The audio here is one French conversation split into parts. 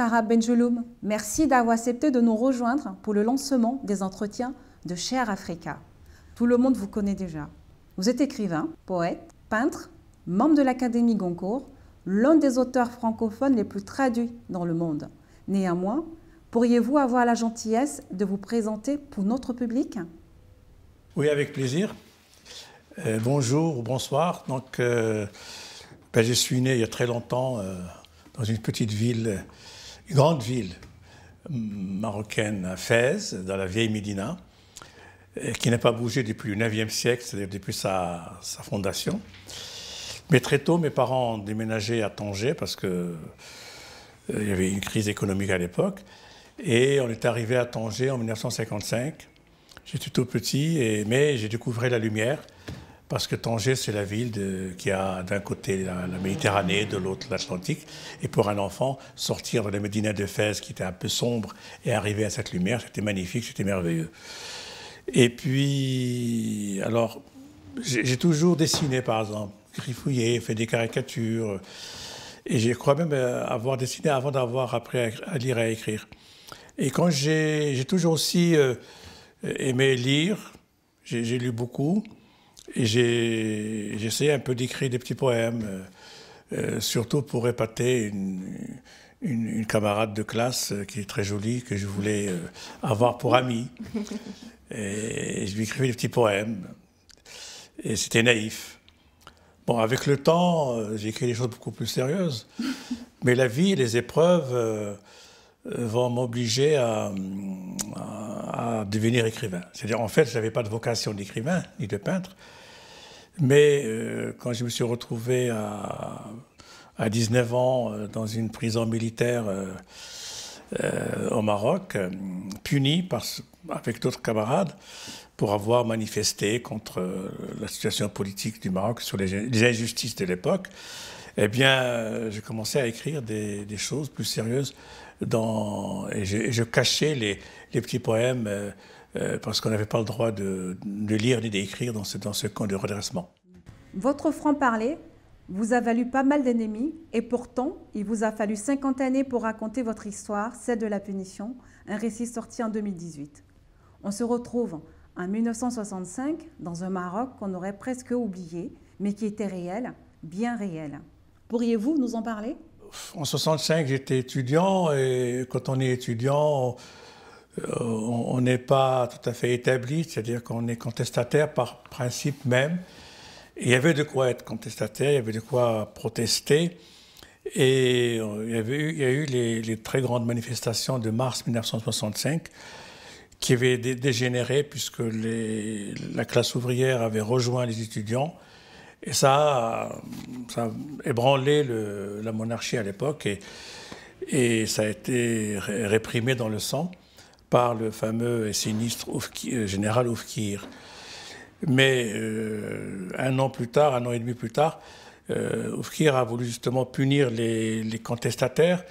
Tara Benjeloum. Merci d'avoir accepté de nous rejoindre pour le lancement des entretiens de Cher Africa. Tout le monde vous connaît déjà. Vous êtes écrivain, poète, peintre, membre de l'Académie Goncourt, l'un des auteurs francophones les plus traduits dans le monde. Néanmoins, pourriez-vous avoir la gentillesse de vous présenter pour notre public Oui, avec plaisir. Euh, bonjour ou bonsoir. Donc, euh, ben, je suis né il y a très longtemps euh, dans une petite ville grande ville marocaine à Fès, dans la vieille Médina, qui n'a pas bougé depuis le 9e siècle, c'est-à-dire depuis sa, fondation. Mais très tôt, mes parents ont déménagé à Tanger parce qu'il euh, y avait une crise économique à l'époque. Et on est arrivé à Tanger en 1955. J'étais tout petit, mais j'ai découvert la lumière parce que Tanger, c'est la ville qui a d'un côté la, Méditerranée, de l'autre l'Atlantique. Et pour un enfant, sortir de la Médina de Fès, qui était un peu sombre, et arriver à cette lumière, c'était magnifique, c'était merveilleux. Et puis, alors, j'ai toujours dessiné, par exemple, griffouillé, fait des caricatures. Et je crois même euh, avoir dessiné avant d'avoir appris à, lire et à écrire. Et quand j'ai toujours aussi euh, aimé lire, j'ai lu beaucoup j'ai essayé un peu d'écrire des petits poèmes, euh, euh, surtout pour épater une, camarade de classe euh, qui est très jolie, que je voulais avoir pour amie. Et, je lui écrivais des petits poèmes. Et c'était naïf. Bon, avec le temps, j'ai écrit des choses beaucoup plus sérieuses. Mais la vie, les épreuves vont m'obliger à, à, devenir écrivain. C'est-à-dire, en fait, je n'avais pas de vocation d'écrivain ni de peintre. Mais euh, quand je me suis retrouvé à, 19 ans euh, dans une prison militaire euh, au Maroc, puni avec d'autres camarades pour avoir manifesté contre la situation politique du Maroc sur les, injustices de l'époque, eh bien, j'ai commencé à écrire des, choses plus sérieuses dans, et, je, cachais les petits poèmes euh, parce qu'on n'avait pas le droit de, lire ni d'écrire dans ce, dans ce camp de redressement. Votre franc-parler vous a valu pas mal d'ennemis et pourtant, il vous a fallu 50 années pour raconter votre histoire, celle de la punition, un récit sorti en 2018. On se retrouve en 1965 dans un Maroc qu'on aurait presque oublié, mais qui était réel, bien réel. Pourriez-vous nous en parler En 65, j'étais étudiant et quand on est étudiant, euh, on n'est pas tout à fait établi, c'est-à-dire qu'on est contestataire par principe même. il y avait de quoi être contestataire, il y avait de quoi protester. Et euh, il y, il y a eu les, très grandes manifestations de mars 1965 qui avaient dégénéré puisque les, la classe ouvrière avait rejoint les étudiants. Et ça, ça a ébranlé la monarchie à l'époque et, et, ça a été réprimé dans le sang par le fameux et sinistre euh, général Oufkir. Mais euh, un an plus tard, un an et demi plus tard, euh, Oufkir a voulu justement punir les, contestataires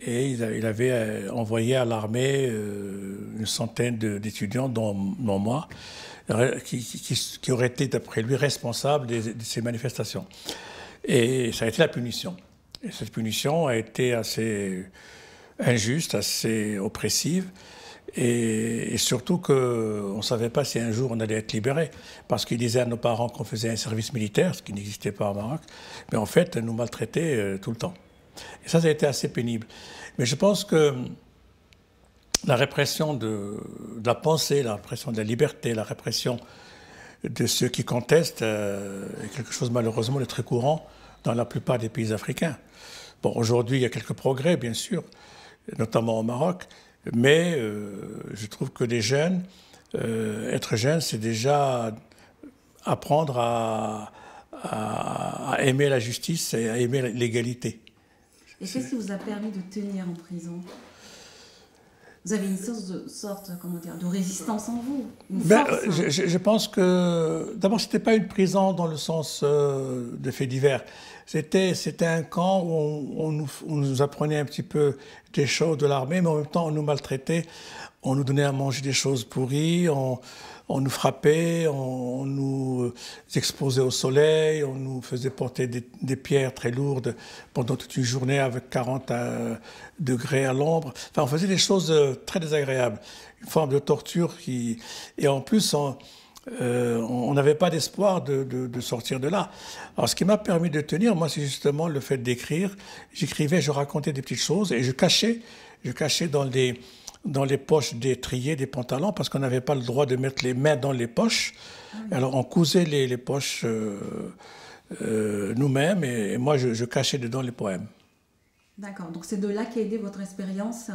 et il avait envoyé à l'armée une centaine d'étudiants, dont, moi, qui, auraient été, d'après lui, responsables de ces manifestations. Et ça a été la punition. Et cette punition a été assez injuste, assez oppressive. Et, surtout qu'on ne savait pas si un jour on allait être libéré. Parce qu'ils disaient à nos parents qu'on faisait un service militaire, ce qui n'existait pas au Maroc. Mais en fait, nous maltraitaient euh, tout le temps. Et ça, ça a été assez pénible. Mais je pense que la répression de, la pensée, la répression de la liberté, la répression de ceux qui contestent euh, est quelque chose malheureusement de très courant dans la plupart des pays africains. Bon, aujourd'hui, il y a quelques progrès, bien sûr, notamment au Maroc, mais euh, je trouve que les jeunes, euh, être jeune, c'est déjà apprendre à, aimer la justice et à aimer l'égalité. Et qu'est-ce qui vous a permis de tenir en prison Vous avez une sorte de, sorte, comment dire, de résistance en vous ben, hein je, je, pense que, d'abord, ce n'était pas une prison dans le sens euh, de faits divers. C'était, un camp où on, nous, apprenait un petit peu des choses de l'armée, mais en même temps, on nous maltraitait. On nous donnait à manger des choses pourries, on, on nous frappait, on, nous euh, exposait au soleil, on nous faisait porter des, pierres très lourdes pendant toute une journée avec 40 euh, degrés à l'ombre. Enfin, on faisait des choses euh, très désagréables, une forme de torture qui. Et en plus, on euh, on n'avait pas d'espoir de, sortir de là. Alors ce qui m'a permis de tenir, moi, c'est justement le fait d'écrire. J'écrivais, je racontais des petites choses et je cachais, je cachais dans les, dans les poches des triers, des pantalons, parce qu'on n'avait pas le droit de mettre les mains dans les poches. Alors on cousait les, poches euh, euh, nous-mêmes et, moi, je, je cachais dedans les poèmes. D'accord, donc c'est de là qu'a aidé votre expérience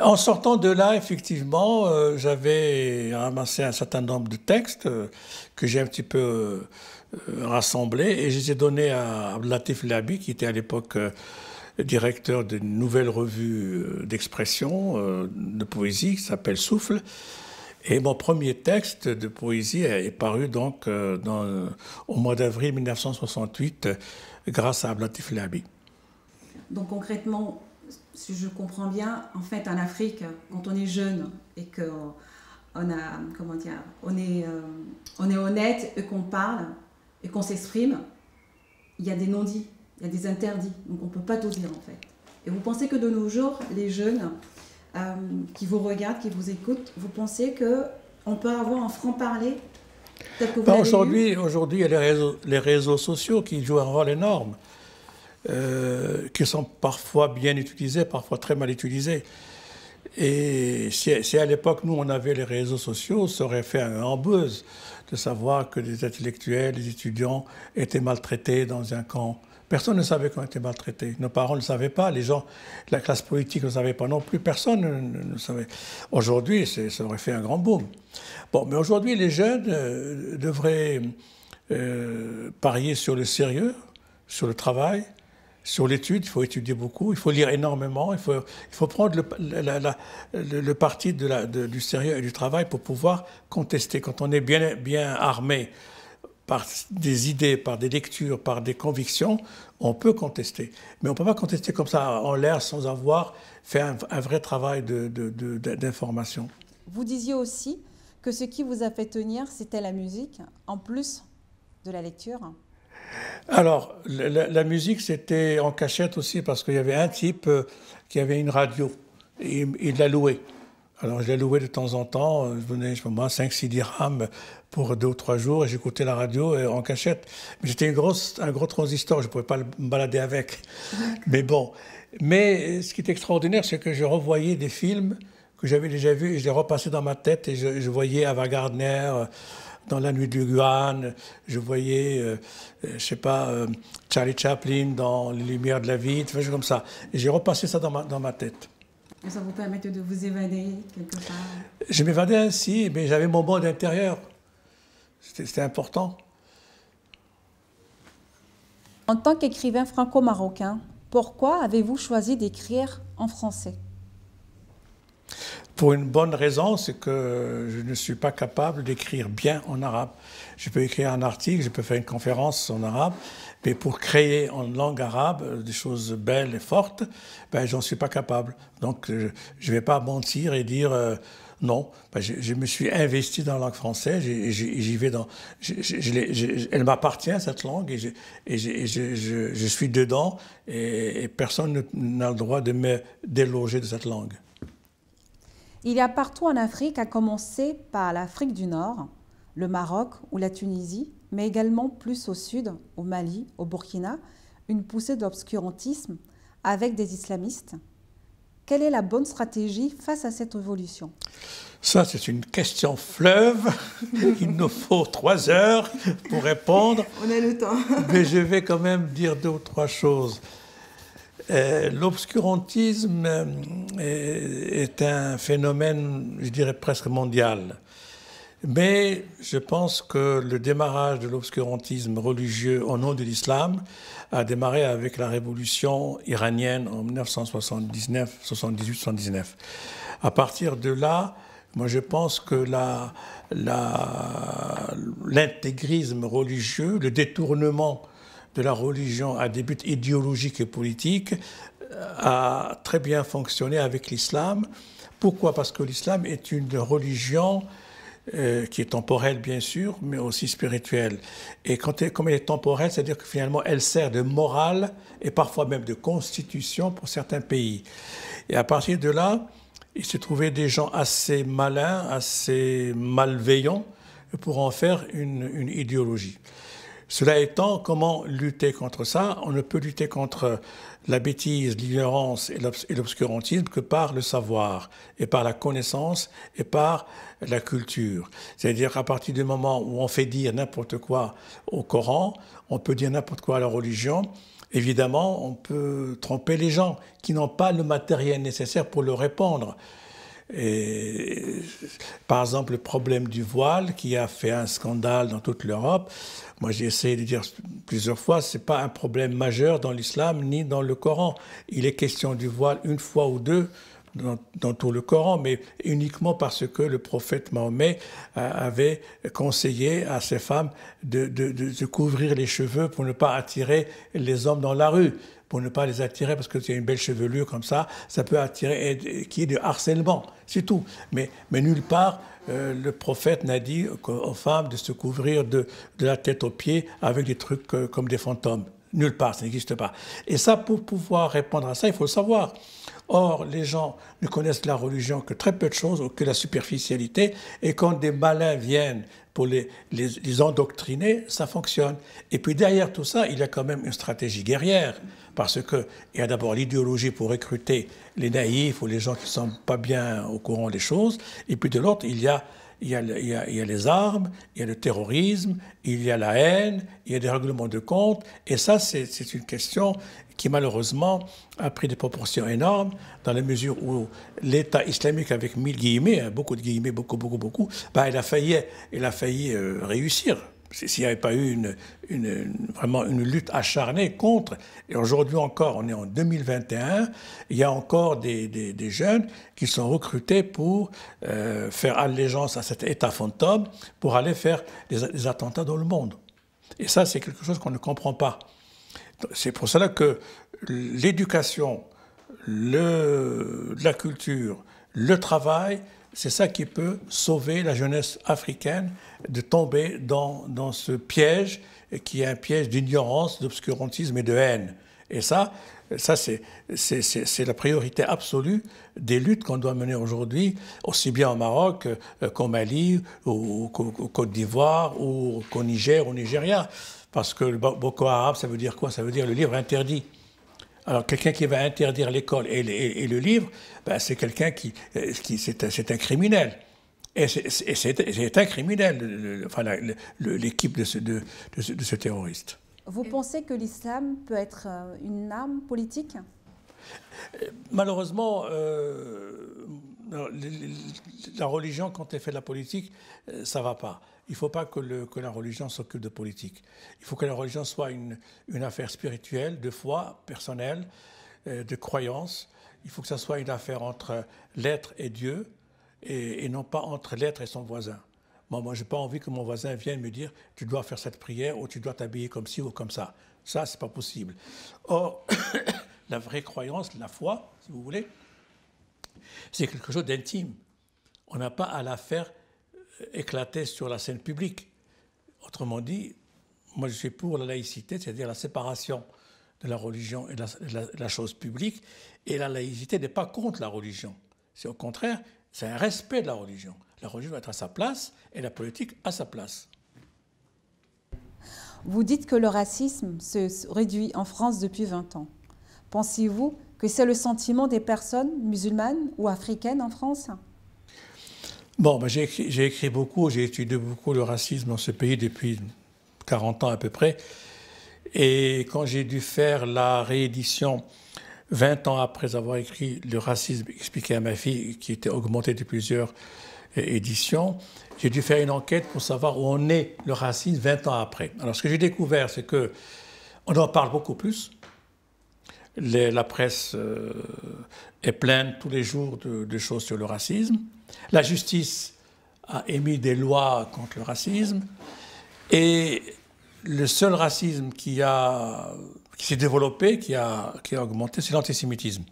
en sortant de là, effectivement, euh, j'avais ramassé un certain nombre de textes euh, que j'ai un petit peu euh, rassemblés et je les ai donnés à Abdelatif Labi, qui était à l'époque directeur d'une nouvelle revue d'expression, de poésie, qui s'appelle Souffle. Et mon premier texte de poésie est paru donc dans, au mois d'avril 1968 grâce à Blatif Labi. Donc concrètement, si je comprends bien, en fait, en Afrique, quand on est jeune et que a, comment dire, on est, euh, on est honnête et qu'on parle et qu'on s'exprime, il y a des non-dits, il y a des interdits, donc on ne peut pas tout dire en fait. Et vous pensez que de nos jours, les jeunes euh, qui vous regardent, qui vous écoutent, vous pensez que on peut avoir un franc parler Aujourd'hui, aujourd'hui, il y a les réseaux, les réseaux sociaux qui jouent un rôle énorme. Euh, qui sont parfois bien utilisés, parfois très mal utilisés. Et si, à l'époque, nous, on avait les réseaux sociaux, ça aurait fait un buzz de savoir que des intellectuels, des étudiants étaient maltraités dans un camp. Personne ne savait qu'on était maltraités. Nos parents ne savaient pas, les gens, la classe politique ne savait pas non plus, personne ne, savait. Aujourd'hui, ça aurait fait un grand boom. Bon, mais aujourd'hui, les jeunes euh, devraient euh, parier sur le sérieux, sur le travail, sur l'étude, il faut étudier beaucoup, il faut lire énormément, il faut, il faut prendre le, parti de la, du sérieux et du travail pour pouvoir contester. Quand on est bien, bien armé par des idées, par des lectures, par des convictions, on peut contester. Mais on ne peut pas contester comme ça en l'air sans avoir fait un, vrai travail d'information. vous disiez aussi que ce qui vous a fait tenir, c'était la musique, en plus de la lecture. Alors, la, musique, c'était en cachette aussi, parce qu'il y avait un type euh, qui avait une radio, et il la louait. Alors, je la louais de temps en temps, euh, je donnais, je sais pas 5-6 dirhams pour deux ou trois jours, et j'écoutais la radio euh, en cachette. Mais j'étais un gros transistor, je ne pouvais pas le balader avec. Mais bon. Mais ce qui est extraordinaire, c'est que je revoyais des films que j'avais déjà vus, et je les repassais dans ma tête, et je, je voyais Ava Gardner, dans La Nuit du Guan, je voyais, euh, euh, je sais pas, euh, Charlie Chaplin dans Les Lumières de la Vie, des choses comme ça. J'ai repassé ça dans ma, dans ma tête. Et ça vous permettait de vous évader quelque part Je m'évadais ainsi, mais j'avais mon monde intérieur. C'était important. En tant qu'écrivain franco-marocain, pourquoi avez-vous choisi d'écrire en français pour une bonne raison, c'est que je ne suis pas capable d'écrire bien en arabe. Je peux écrire un article, je peux faire une conférence en arabe, mais pour créer en langue arabe euh, des choses belles et fortes, ben j'en suis pas capable. Donc euh, je ne vais pas mentir et dire euh, non. Ben, je, me suis investi dans la langue française, j'y vais dans, elle m'appartient cette langue et, je, suis dedans et personne n'a le droit de me déloger de cette langue. Il y a partout en Afrique, à commencer par l'Afrique du Nord, le Maroc ou la Tunisie, mais également plus au sud, au Mali, au Burkina, une poussée d'obscurantisme avec des islamistes. Quelle est la bonne stratégie face à cette évolution Ça, c'est une question fleuve. Il nous faut trois heures pour répondre. On a le temps. mais je vais quand même dire deux ou trois choses. Euh, l'obscurantisme euh, est un phénomène, je dirais presque mondial. Mais je pense que le démarrage de l'obscurantisme religieux au nom de l'islam a démarré avec la révolution iranienne en 1979, 78, 79. À partir de là, moi je pense que l'intégrisme la, religieux, le détournement de la religion à des buts idéologiques et politiques euh, a très bien fonctionné avec l'islam. Pourquoi Parce que l'islam est une religion euh, qui est temporelle bien sûr, mais aussi spirituelle. Et comme elle est temporelle, c'est-à-dire que finalement elle sert de morale et parfois même de constitution pour certains pays. Et à partir de là, il se trouvait des gens assez malins, assez malveillants pour en faire une idéologie. Cela étant, comment lutter contre ça On ne peut lutter contre la bêtise, l'ignorance et l'obscurantisme que par le savoir et par la connaissance et par la culture. C'est-à-dire qu'à partir du moment où on fait dire n'importe quoi au Coran, on peut dire n'importe quoi à la religion, évidemment, on peut tromper les gens qui n'ont pas le matériel nécessaire pour le répondre par exemple, le problème du voile qui a fait un scandale dans toute l'Europe. Moi, j'ai essayé de dire plusieurs fois, ce n'est pas un problème majeur dans l'islam ni dans le Coran. Il est question du voile une fois ou deux dans, tout le Coran, mais uniquement parce que le prophète Mahomet euh, avait conseillé à ses femmes de couvrir les cheveux pour ne pas attirer les hommes dans la rue pour ne pas les attirer, parce que tu as une belle chevelure comme ça, ça peut attirer qui est du harcèlement, c'est tout. Mais, mais nulle part, euh, le prophète n'a dit aux femmes de se couvrir de, la tête aux pieds avec des trucs euh, comme des fantômes. Nulle part, ça n'existe pas. Et ça, pour pouvoir répondre à ça, il faut le savoir. Or, les gens ne connaissent la religion que très peu de choses, ou que la superficialité, et quand des malins viennent pour les, les, endoctriner, ça fonctionne. Et puis derrière tout ça, il y a quand même une stratégie guerrière, parce qu'il y a d'abord l'idéologie pour recruter les naïfs ou les gens qui ne sont pas bien au courant des choses, et puis de l'autre, il y a il y, a, il, y a, les armes, il y a le terrorisme, il y a la haine, il y a des règlements de compte. Et ça, c'est une question qui malheureusement a pris des proportions énormes dans la mesure où l'État islamique, avec mille guillemets, hein, beaucoup de guillemets, beaucoup, beaucoup, beaucoup, bah, il a failli, il a failli euh, réussir. S'il n'y avait pas eu une, vraiment une lutte acharnée contre, et aujourd'hui encore, on est en 2021, il y a encore des, jeunes qui sont recrutés pour euh, faire allégeance à cet État fantôme, pour aller faire des attentats dans le monde. Et ça, c'est quelque chose qu'on ne comprend pas. C'est pour cela que l'éducation, la culture, le travail, c'est ça qui peut sauver la jeunesse africaine de tomber dans, ce piège qui est un piège d'ignorance, d'obscurantisme et de haine. Et ça, ça c'est la priorité absolue des luttes qu'on doit mener aujourd'hui, aussi bien au Maroc euh, qu'au Mali, ou, Côte d'Ivoire, ou qu'au Niger, au Nigeria. Parce que le Boko Haram, ça veut dire quoi Ça veut dire le livre interdit. Alors quelqu'un qui va interdire l'école et, le livre, ben, c'est quelqu'un qui, euh, qui c'est un, criminel. Et c'est un criminel, l'équipe de ce terroriste. Vous pensez que l'islam peut être euh, une arme politique Malheureusement, la religion, quand elle fait de la politique, ça ne va pas. Il ne faut pas que, la religion s'occupe de politique. Il faut que la religion soit une, affaire spirituelle, de foi personnelle, de croyance. Il faut que ça soit une affaire entre l'être et Dieu, et, non pas entre l'être et son voisin. Moi, moi je n'ai pas envie que mon voisin vienne me dire tu dois faire cette prière ou tu dois t'habiller comme ci ou comme ça. Ça, c'est pas possible. Or, la vraie croyance, la foi, si vous voulez, c'est quelque chose d'intime. On n'a pas à la faire euh, éclater sur la scène publique. Autrement dit, moi je suis pour la laïcité, c'est-à-dire la séparation de la religion et de la, chose publique, et la laïcité n'est pas contre la religion. C'est au contraire, c'est un respect de la religion. La religion doit être à sa place et la politique à sa place. Vous dites que le racisme se réduit en France depuis 20 ans. Pensez-vous que c'est le sentiment des personnes musulmanes ou africaines en France Bon, ben, j'ai écrit, beaucoup, j'ai étudié beaucoup le racisme dans ce pays depuis 40 ans à peu près. Et quand j'ai dû faire la réédition 20 ans après avoir écrit Le racisme expliqué à ma fille, qui était augmenté de plusieurs euh, éditions, j'ai dû faire une enquête pour savoir où en est le racisme 20 ans après. Alors ce que j'ai découvert, c'est que on en parle beaucoup plus, la presse euh, est pleine tous les jours de, choses sur le racisme. La justice a émis des lois contre le racisme. Et le seul racisme qui, a, qui s'est développé, qui a, qui a augmenté, c'est l'antisémitisme.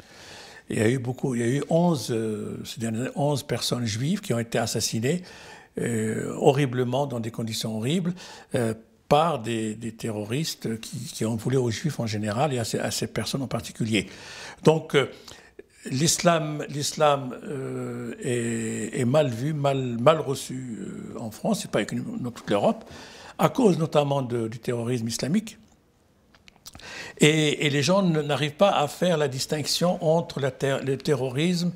Il y a eu beaucoup, il y a eu 11, euh, personnes juives qui ont été assassinées euh, horriblement, dans des conditions horribles, par des, terroristes qui, ont voulu aux juifs en général et à ces, personnes en particulier. Donc euh, l'islam, l'islam euh, est, mal vu, mal, mal reçu euh, en France, et pas uniquement dans toute l'Europe, à cause notamment du terrorisme islamique. Et, les gens n'arrivent pas à faire la distinction entre le terrorisme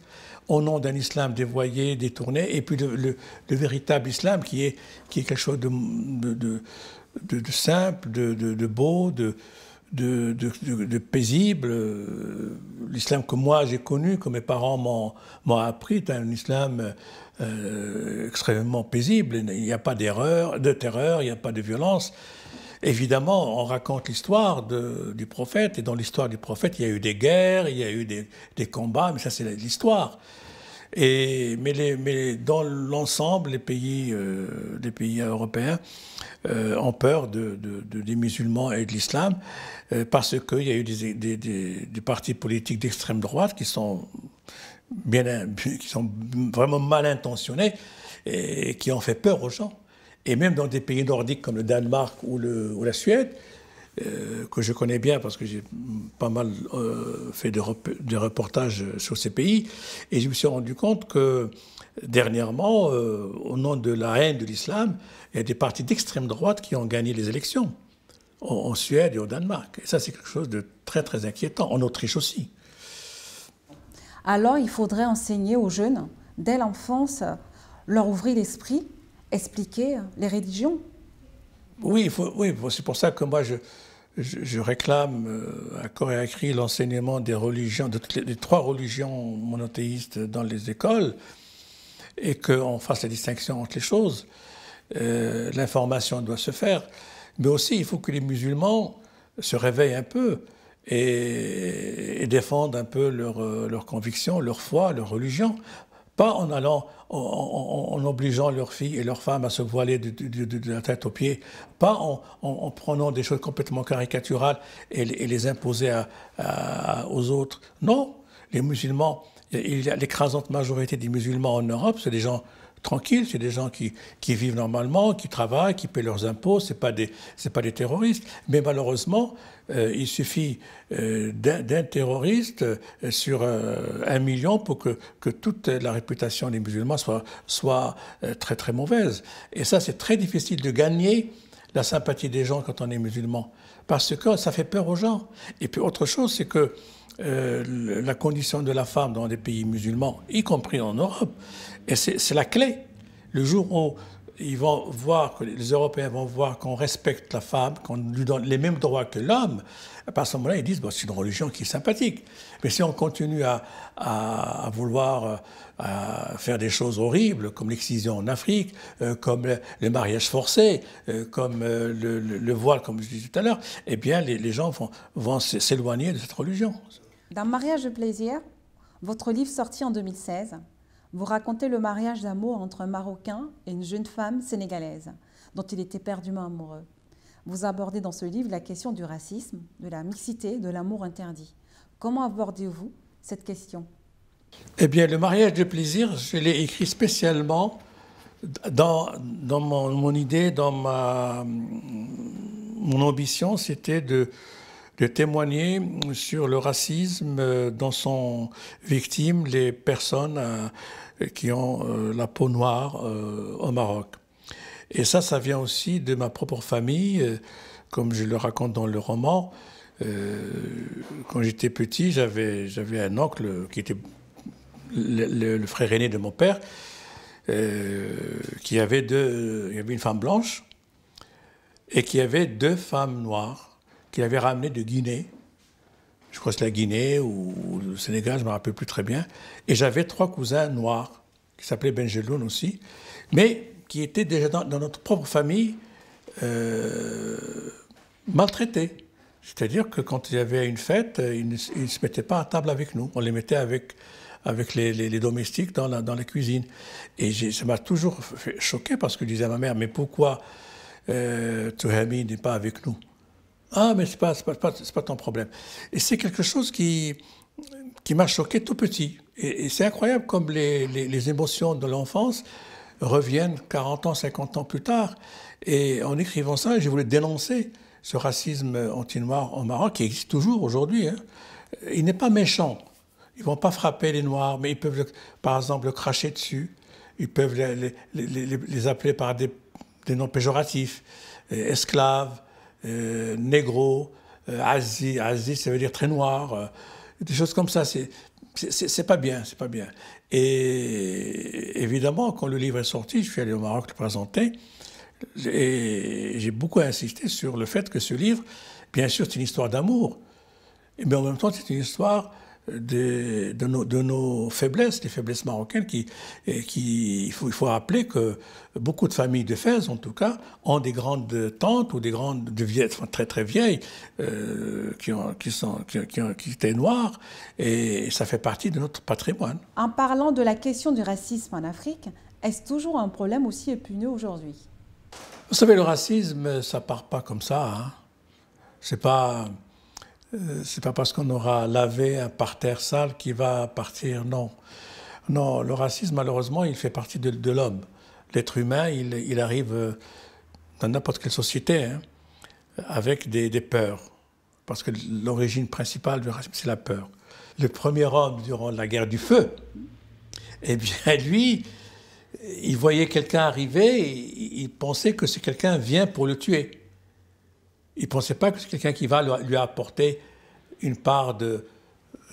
au nom d'un islam dévoyé, détourné, et puis le, véritable islam qui est, qui est quelque chose de, de, simple, de, beau, de, paisible. L'islam que moi j'ai connu, que mes parents m'ont appris, est un islam euh, extrêmement paisible. Il n'y a pas d'erreur, de terreur, il n'y a pas de violence. Évidemment, on raconte l'histoire du prophète, et dans l'histoire du prophète, il y a eu des guerres, il y a eu des combats, mais ça c'est l'histoire mais, dans l'ensemble, les pays, euh, européens euh, ont peur des musulmans et de l'islam euh, parce qu'il y a eu des, partis politiques d'extrême droite qui sont, vraiment mal intentionnés et, qui ont fait peur aux gens. Et même dans des pays nordiques comme le Danemark ou la Suède, euh, que je connais bien parce que j'ai pas mal euh, fait de, reportages sur ces pays. Et je me suis rendu compte que dernièrement, euh, au nom de la haine de l'islam, il y a des partis d'extrême droite qui ont gagné les élections en, Suède et au Danemark. Et ça, c'est quelque chose de très, très inquiétant, en Autriche aussi. Alors, il faudrait enseigner aux jeunes, dès l'enfance, leur ouvrir l'esprit, expliquer les religions. Oui, oui c'est pour ça que moi, je, je, réclame euh, à corps et à cri l'enseignement des religions, trois religions monothéistes dans les écoles, et qu'on fasse la distinction entre les choses. Euh, l'information doit se faire, mais aussi il faut que les musulmans se réveillent un peu et, défendent un peu leurs leur euh, convictions, leur foi, leur religion, pas en allant, en, obligeant leurs filles et leurs femmes à se voiler de, la tête aux pieds, pas en, prenant des choses complètement caricaturales et, les imposer aux autres. Non, les musulmans, l'écrasante majorité des musulmans en Europe, c'est des gens tranquilles, c'est des gens qui, vivent normalement, qui travaillent, qui paient leurs impôts, ce pas des pas des terroristes. Mais malheureusement, euh, il suffit euh, d'un terroriste euh, sur un million pour que, que, toute la réputation des musulmans soit, soit très très mauvaise. Et ça, c'est très difficile de gagner la sympathie des gens quand on est musulman, parce que ça fait peur aux gens. Et puis autre chose, c'est que la condition de la femme dans les pays musulmans, y compris en Europe, et c'est la clé. Le jour où ils vont voir, que les Européens vont voir qu'on respecte la femme, qu'on lui donne les mêmes droits que l'homme, à ce moment-là, ils disent bon, c'est une religion qui est sympathique. Mais si on continue à, vouloir euh, faire des choses horribles, comme l'excision en Afrique, euh, comme le, mariages mariage forcé, euh, comme le, voile, comme je disais tout à l'heure, eh bien, les, gens vont, s'éloigner de cette religion. Dans « mariage de plaisir, votre livre sorti en 2016, vous racontez le mariage d'amour entre un Marocain et une jeune femme sénégalaise dont il était perdument amoureux. Vous abordez dans ce livre la question du racisme, de la mixité, de l'amour interdit. Comment abordez-vous cette question Eh bien, le mariage de plaisir, je l'ai écrit spécialement dans, dans mon, idée, dans mon ambition, c'était de, de témoigner sur le racisme euh, dont sont victimes les personnes euh, qui ont euh, la peau noire au Maroc. Et ça, ça vient aussi de ma propre famille, comme je le raconte dans le roman. Quand j'étais petit, j'avais un oncle qui était le, frère aîné de mon père, qui avait deux, il avait une femme blanche et qui avait deux femmes noires qu'il avait ramené de Guinée. Je crois que c'est la Guinée ou le Sénégal, je ne me rappelle plus très bien. Et j'avais trois cousins noirs, qui s'appelaient Benjeloun aussi, mais qui étaient déjà dans, notre propre famille euh, maltraités. C'est-à-dire que quand il y avait une fête, euh, ils ne, se mettaient pas à table avec nous. On les mettait avec, avec les, domestiques dans la, dans la cuisine. Et ça m'a toujours choqué parce que je disais à ma mère, mais pourquoi euh, Touhami n'est pas avec nous ah, mais ce n'est pas, pas, ton problème. Et c'est quelque chose qui, m'a choqué tout petit. Et, c'est incroyable comme les, émotions de l'enfance reviennent 40 ans, 50 ans plus tard. Et en écrivant ça, je voulais dénoncer ce racisme anti-noir en Maroc, qui existe toujours aujourd'hui. Hein. Il n'est pas méchant. Ils ne vont pas frapper les Noirs, mais ils peuvent, par exemple, cracher dessus. Ils peuvent les, appeler par des noms péjoratifs, esclaves, euh, négro, euh, Asie, Asie, ça veut dire très noir, euh, des choses comme ça. C'est c'est pas bien, c'est pas bien. Et évidemment, quand le livre est sorti, je suis allé au Maroc le présenter, et j'ai beaucoup insisté sur le fait que ce livre, bien sûr, c'est une histoire d'amour, mais en même temps, c'est une histoire de, nos, de, nos, faiblesses, des faiblesses marocaines, qui, qui il, faut, il faut rappeler que beaucoup de familles de Fès, en tout cas, ont des grandes tantes ou des grandes de vieilles, très très vieilles, euh, qui, ont, qui, sont, qui, qui, étaient noires, et ça fait partie de notre patrimoine. En parlant de la question du racisme en Afrique, est-ce toujours un problème aussi épineux aujourd'hui Vous savez, le racisme, ça part pas comme ça. Hein. C'est pas euh, c'est pas parce qu'on aura lavé un parterre sale qui va partir, non. Non, le racisme, malheureusement, il fait partie de, l'homme. L'être humain, il, arrive euh, dans n'importe quelle société hein, avec des, peurs. Parce que l'origine principale du racisme, c'est la peur. Le premier homme durant la guerre du feu, eh bien, lui, il voyait quelqu'un arriver, et il pensait que ce quelqu'un vient pour le tuer. Il ne pensait pas que c'est quelqu'un qui va lui apporter une part de,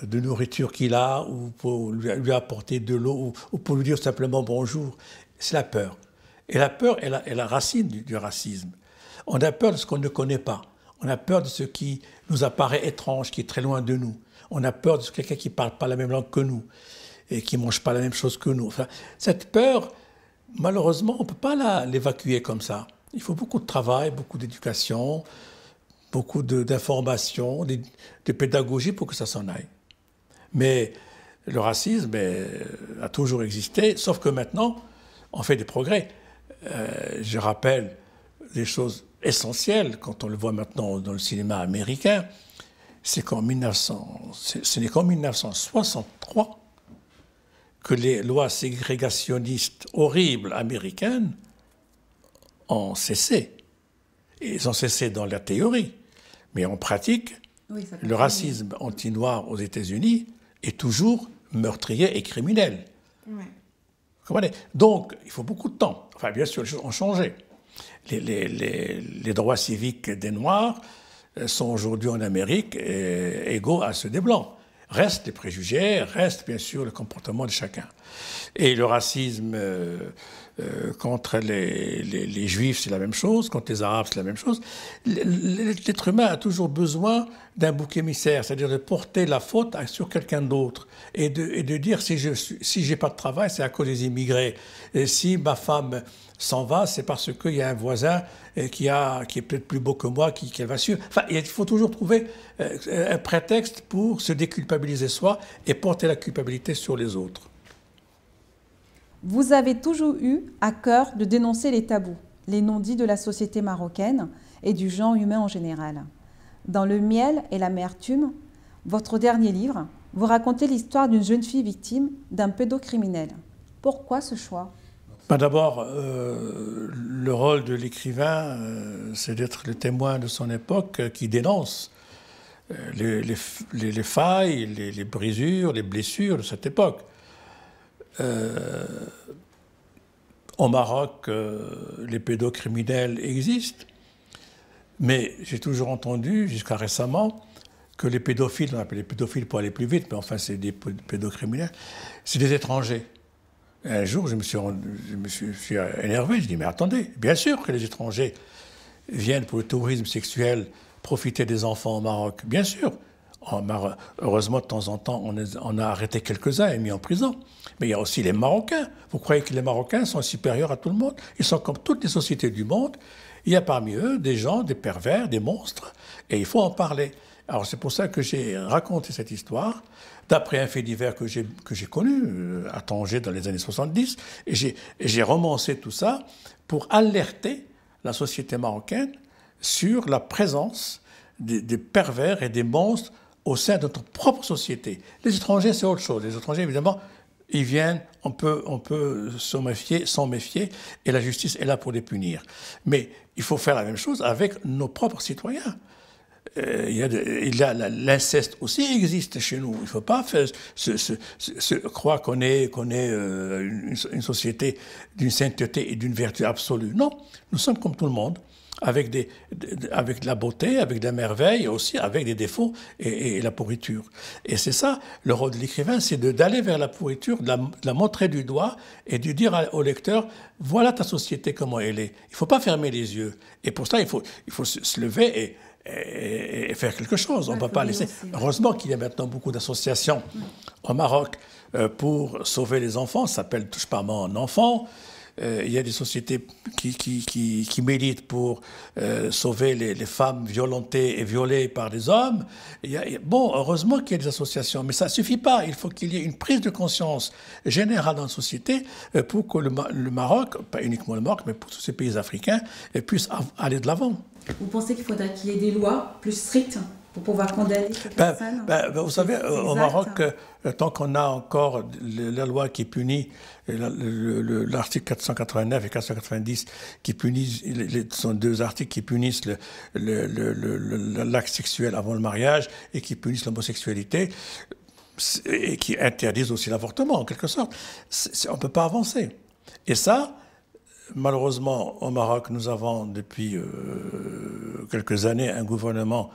de nourriture qu'il a, ou pour lui, apporter de l'eau, ou, pour lui dire simplement bonjour. C'est la peur. Et la peur est la, est la racine du, racisme. On a peur de ce qu'on ne connaît pas. On a peur de ce qui nous apparaît étrange, qui est très loin de nous. On a peur de quelqu'un qui ne parle pas la même langue que nous et qui ne mange pas la même chose que nous. Enfin, cette peur, malheureusement, on ne peut pas l'évacuer comme ça. Il faut beaucoup de travail, beaucoup d'éducation, beaucoup d'informations, de, pédagogies pédagogie pour que ça s'en aille. Mais le racisme ben, euh, a toujours existé, sauf que maintenant, on fait des progrès. Euh, je rappelle les choses essentielles quand on le voit maintenant dans le cinéma américain. C'est qu'en qu'en 1963 que les lois ségrégationnistes horribles américaines ont cessé. Ils ont cessé dans la théorie, mais en pratique, le racisme anti-noir aux États-Unis est toujours meurtrier et criminel. Donc, il faut beaucoup de temps. Enfin, bien sûr, les choses ont changé. Les, droits civiques des Noirs euh, sont aujourd'hui en Amérique euh, égaux à ceux des Blancs. Restent les préjugés, reste bien sûr le comportement de chacun. Et le racisme euh, euh, contre les, juifs, c'est la même chose. Contre les arabes, c'est la même chose. L'être humain a toujours besoin d'un bouc émissaire, c'est-à-dire de porter la faute sur quelqu'un d'autre et de, dire si je si j'ai pas de travail, c'est à cause des immigrés. Et si ma femme s'en va, c'est parce qu'il y a un voisin euh, qui, a, qui est peut-être plus beau que moi, qui, qui va suivre. Enfin, il faut toujours trouver euh, un prétexte pour se déculpabiliser soi et porter la culpabilité sur les autres. Vous avez toujours eu à cœur de dénoncer les tabous, les non-dits de la société marocaine et du genre humain en général. Dans Le miel et l'amertume, votre dernier livre, vous racontez l'histoire d'une jeune fille victime d'un pédocriminel. Pourquoi ce choix bah, D'abord, euh, le rôle de l'écrivain, euh, c'est d'être le témoin de son époque euh, qui dénonce les, failles, les brisures, les blessures de cette époque. Euh, au Maroc, euh, les pédocriminels existent, mais j'ai toujours entendu, jusqu'à récemment, que les pédophiles, on appelle les pédophiles pour aller plus vite, mais enfin c'est des pédocriminels, c'est des étrangers. un jour, je me, suis, je me suis, suis énervé, je dis, mais attendez, bien sûr que les étrangers viennent pour le tourisme sexuel profiter des enfants au Maroc, bien sûr, Oh, heureusement, de temps en temps, on, a arrêté quelques-uns et mis en prison. Mais il y a aussi les Marocains. Vous croyez que les Marocains sont supérieurs à tout le monde Ils sont comme toutes les sociétés du monde. Il y a parmi eux des gens, des pervers, des monstres, et il faut en parler. Alors c'est pour ça que j'ai raconté cette histoire, d'après un fait divers que j'ai, que j'ai connu euh, à Tanger dans les années 70, et j'ai, j'ai romancé tout ça pour alerter la société marocaine sur la présence des, des pervers et des monstres au sein de notre propre société. Les étrangers, c'est autre chose. Les étrangers, évidemment, ils viennent, on peut, on peut s'en méfier, s'en méfier, et la justice est là pour les punir. Mais il faut faire la même chose avec nos propres citoyens. Euh, l'inceste aussi existe chez nous. Il ne faut pas se, croire qu'on est, est euh, une société d'une sainteté et d'une vertu absolue. Non, nous sommes comme tout le monde avec, des, avec de la beauté, avec de la merveille, aussi avec des défauts et, la pourriture. Et c'est ça, le rôle de l'écrivain, c'est d'aller vers la pourriture, de la, montrer du doigt et de dire au lecteur, voilà ta société, comment elle est. Il ne faut pas fermer les yeux. Et pour ça, il faut, il faut se lever et, faire quelque chose. On ne peut pas laisser. Heureusement qu'il y a maintenant beaucoup d'associations au Maroc euh, pour sauver les enfants. Ça s'appelle Touche pas mon enfant. Euh, il y a des sociétés qui, qui, militent pour euh, sauver les, femmes violentées et violées par des hommes. Il bon, heureusement qu'il y a des associations, mais ça ne suffit pas. Il faut qu'il y ait une prise de conscience générale dans la société euh, pour que le, Maroc, pas uniquement le Maroc, mais pour tous ces pays africains, puisse aller de l'avant. Vous pensez qu'il faudrait qu'il y ait des lois plus strictes pour pouvoir condamner ben, ben, ben, vous savez, au Maroc, euh, tant qu'on a encore la loi qui punit, l'article 489 et 490 qui punissent, sont deux articles qui punissent l'acte le, sexuel avant le mariage et qui punissent l'homosexualité, et qui interdisent aussi l'avortement, en quelque sorte. on ne peut pas avancer. Et ça, malheureusement, au Maroc, nous avons depuis euh, quelques années un gouvernement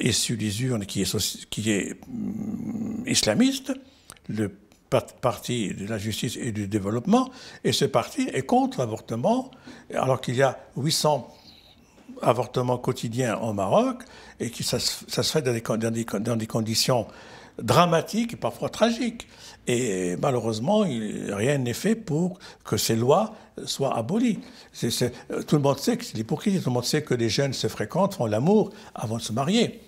issu euh, des urnes qui est, qui est mm, islamiste, le parti de la justice et du développement, et ce parti est contre l'avortement, alors qu'il y a 800 avortements quotidiens au Maroc, et que ça, se fait dans des, dans des conditions dramatique et parfois tragique. Et malheureusement, rien n'est fait pour que ces lois soient abolies. tout le monde sait que c'est l'hypocrisie, tout le monde sait que les jeunes se fréquentent, font l'amour avant de se marier.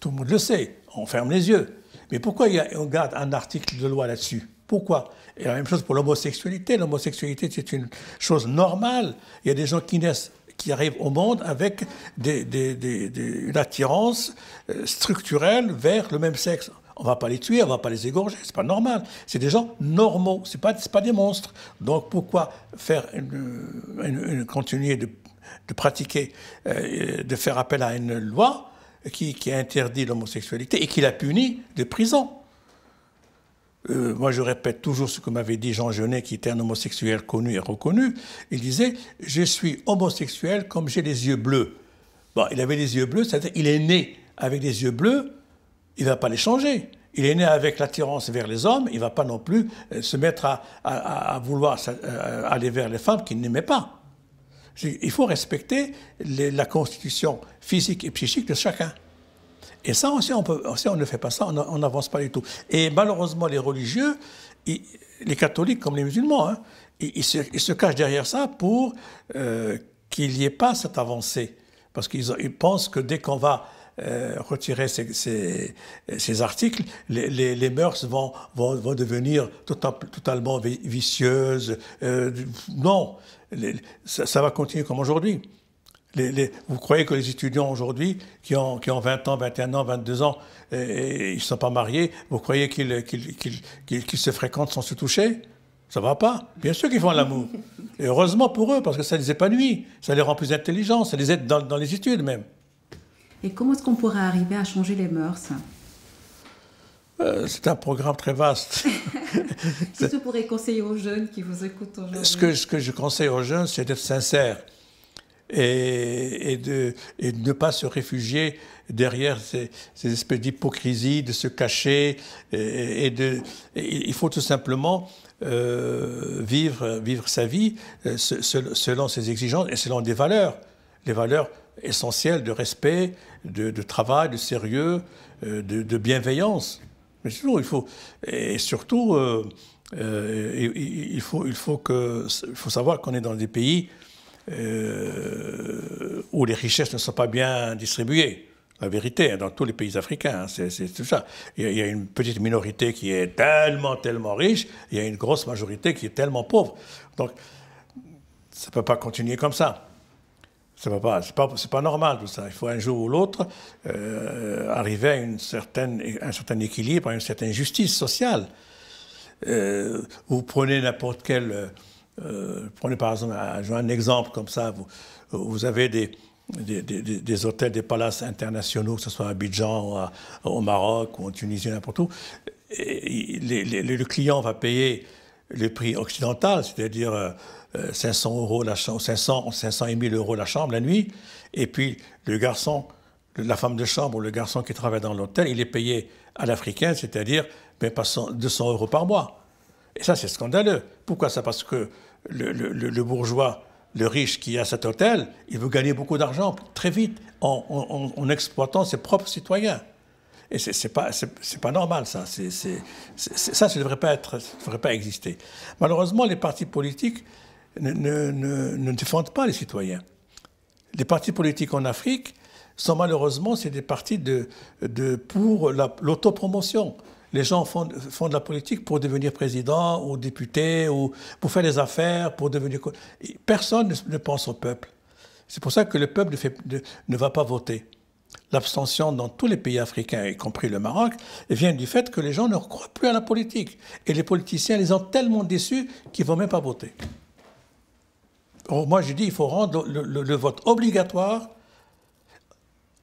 Tout le monde le sait, on ferme les yeux. Mais pourquoi il y a, on garde un article de loi là-dessus pourquoi Et la même chose pour l'homosexualité. L'homosexualité, c'est une chose normale. Il y a des gens qui naissent, qui arrivent au monde avec des, des, des, une attirance euh, structurelle vers le même sexe. On ne va pas les tuer, on ne va pas les égorger, c'est pas normal. C'est des gens normaux, c'est pas pas des monstres. Donc pourquoi faire une, continuer de, pratiquer, euh, de faire appel à une loi qui, qui interdit l'homosexualité et qui la punit de prison. Euh, moi, je répète toujours ce que m'avait dit Jean Genet, qui était un homosexuel connu et reconnu. Il disait Je suis homosexuel comme j'ai les yeux bleus. Bon, il avait les yeux bleus, c'est-à-dire il est né avec des yeux bleus, il ne va pas les changer. Il est né avec l'attirance vers les hommes, il ne va pas non plus euh, se mettre à, vouloir euh, aller vers les femmes qu'il n'aimait pas. Il faut respecter la constitution physique et psychique de chacun. Et ça aussi, on, peut, aussi on ne fait pas ça, on n'avance pas du tout. Et malheureusement, les religieux, les catholiques comme les musulmans, hein, ils, se, cachent derrière ça pour euh, qu'il n'y ait pas cette avancée. Parce qu'ils pensent que dès qu'on va euh, retirer ces, articles, les, mœurs vont, devenir totalement vicieuses. Euh, non, ça, va continuer comme aujourd'hui. vous croyez que les étudiants aujourd'hui, qui ont, qui ont 20 ans, 21 ans, 22 ans, et, ils ne sont pas mariés, vous croyez qu'ils se fréquentent sans se toucher ça va pas. Bien sûr qu'ils font l'amour. Et heureusement pour eux, parce que ça les épanouit, ça les rend plus intelligents, ça les aide dans les études même. Et comment est-ce qu'on pourrait arriver à changer les mœurs euh, c'est un programme très vaste. Qu'est-ce que vous pourriez conseiller aux jeunes qui vous écoutent aujourd'hui ce que, ce que je conseille aux jeunes, c'est d'être sincère et, de, ne pas se réfugier derrière ces, espèces d'hypocrisie, de se cacher. Et, de, il faut tout simplement euh, vivre, vivre sa vie euh, selon ses exigences et selon des valeurs. Les valeurs essentiel de respect, de, travail, de sérieux, euh, de, bienveillance. Mais il faut. Et surtout, euh, euh, il, faut, il, faut que, faut savoir qu'on est dans des pays où les richesses ne sont pas bien distribuées. La vérité, hein, dans tous les pays africains, hein, c'est tout ça. Il y, a, une petite minorité qui est tellement, tellement riche, il y a une grosse majorité qui est tellement pauvre. Donc, ça ne peut pas continuer comme ça. Ce n'est pas, c'est pas, normal tout ça. Il faut un jour ou l'autre euh, arriver à une certaine, un certain équilibre, à une certaine justice sociale. Euh, vous prenez n'importe quel, euh, prenez par exemple un, exemple comme ça. Vous, vous avez des, des, hôtels, des palaces internationaux, que ce soit à Abidjan au Maroc ou en Tunisie, n'importe où. Et le client va payer le prix occidental, c'est-à-dire 500 euh, euros la chambre, 500, 500 et 1000 euros la chambre la nuit. Et puis le garçon, la femme de chambre ou le garçon qui travaille dans l'hôtel, il est payé à l'africaine, c'est-à-dire ben, 200 euros par mois. Et ça, c'est scandaleux. Pourquoi ça Parce que le, bourgeois, le riche qui a cet hôtel, il veut gagner beaucoup d'argent très vite en, exploitant ses propres citoyens. Et c'est pas, c'est pas normal, ça. ça, ça ne devrait devrait pas exister. Malheureusement, les partis politiques ne, défendent pas les citoyens. Les partis politiques en Afrique sont malheureusement, c'est des partis de, pour l'autopromotion. les gens font, de la politique pour devenir président ou député ou pour faire des affaires, pour devenir... Personne ne, pense au peuple. C'est pour ça que le peuple ne, va pas voter. L'abstention dans tous les pays africains, y compris le Maroc, vient du fait que les gens ne croient plus à la politique. Et les politiciens les ont tellement déçus qu'ils ne vont même pas voter. Oh, moi, je dis, il faut rendre le, vote obligatoire,